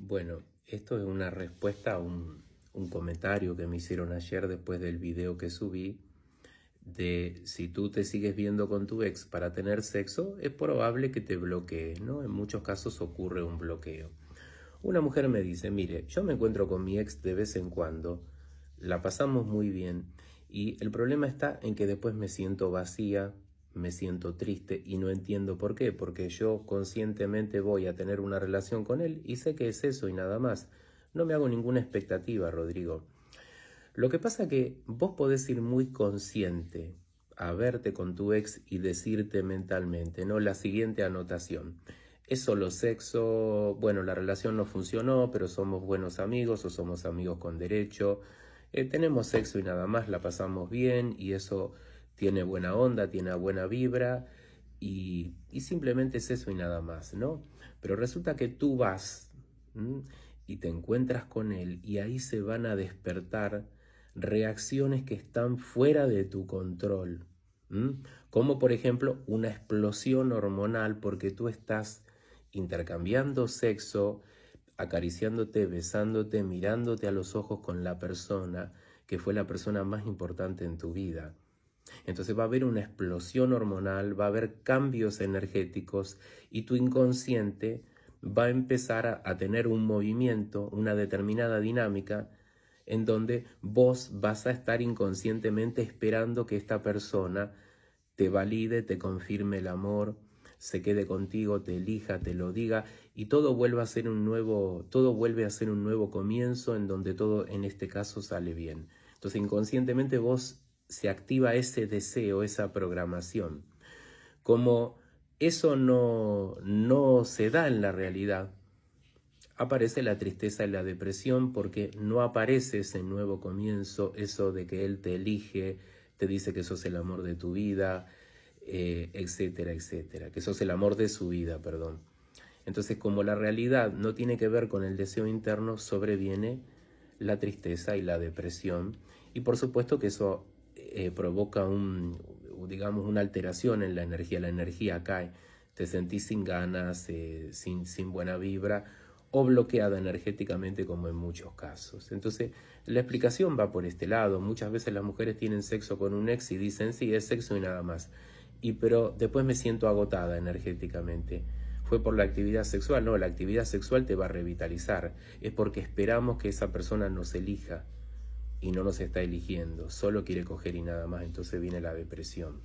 Bueno, esto es una respuesta a un, comentario que me hicieron ayer después del video que subí de si tú te sigues viendo con tu ex para tener sexo, es probable que te bloquees, ¿no? En muchos casos ocurre un bloqueo. Una mujer me dice, mire, yo me encuentro con mi ex de vez en cuando, la pasamos muy bien y el problema está en que después me siento vacía, me siento triste y no entiendo por qué, porque yo conscientemente voy a tener una relación con él y sé que es eso y nada más. No me hago ninguna expectativa, Rodrigo. Lo que pasa que vos podés ir muy consciente a verte con tu ex y decirte mentalmente, ¿no? La siguiente anotación. Es solo sexo, bueno, la relación no funcionó, pero somos buenos amigos o somos amigos con derecho. Eh, tenemos sexo y nada más, la pasamos bien y eso tiene buena onda, tiene buena vibra y, simplemente es eso y nada más, ¿no? Pero resulta que tú vas y te encuentras con él y ahí se van a despertar reacciones que están fuera de tu control, como por ejemplo una explosión hormonal porque tú estás intercambiando sexo, acariciándote, besándote, mirándote a los ojos con la persona que fue la persona más importante en tu vida. Entonces va a haber una explosión hormonal, va a haber cambios energéticos y tu inconsciente va a empezar a, tener un movimiento, una determinada dinámica, en donde vos vas a estar inconscientemente esperando que esta persona te valide, te confirme el amor, se quede contigo, te elija, te lo diga y todo vuelve a ser un nuevo, todo vuelve a ser un nuevo comienzo en donde todo en este caso sale bien. Entonces inconscientemente vos se activa ese deseo, esa programación. Como eso no, no se da en la realidad, aparece la tristeza y la depresión porque no aparece ese nuevo comienzo, eso de que Él te elige, te dice que sos el amor de tu vida, eh, etcétera, etcétera, que sos el amor de su vida, perdón. Entonces, como la realidad no tiene que ver con el deseo interno, sobreviene la tristeza y la depresión. Y por supuesto que eso eh, provoca un, digamos, una alteración en la energía, la energía cae, te sentís sin ganas, eh, sin, sin buena vibra o bloqueada energéticamente como en muchos casos. Entonces, la explicación va por este lado. Muchas veces las mujeres tienen sexo con un ex y dicen, sí, es sexo y nada más. Y pero después me siento agotada energéticamente. Fue por la actividad sexual. No, la actividad sexual te va a revitalizar. Es porque esperamos que esa persona nos elija y no nos está eligiendo, solo quiere coger y nada más, entonces viene la depresión.